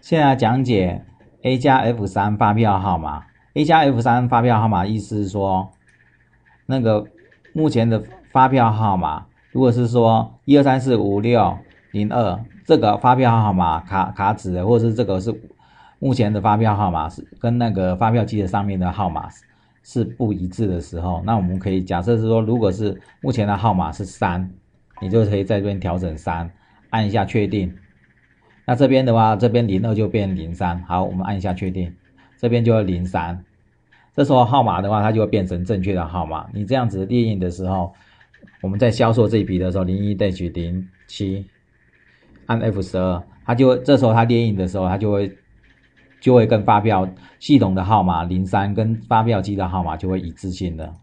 现在讲解 A 加 F 三发票号码。A 加 F 三发票号码意思是说，那个目前的发票号码，如果是说一二三四五六零二这个发票号码卡卡纸，的，或者是这个是目前的发票号码是跟那个发票机的上面的号码是不一致的时候，那我们可以假设是说，如果是目前的号码是三，你就可以在这边调整三，按一下确定。那这边的话，这边零二就变零三。好，我们按一下确定，这边就是零三。这时候号码的话，它就会变成正确的号码。你这样子列印的时候，我们在销售这一笔的时候，零一带取零七，按 F 十二，它就这时候它列印的时候，它就会就会跟发票系统的号码零三跟发票机的号码就会一致性的。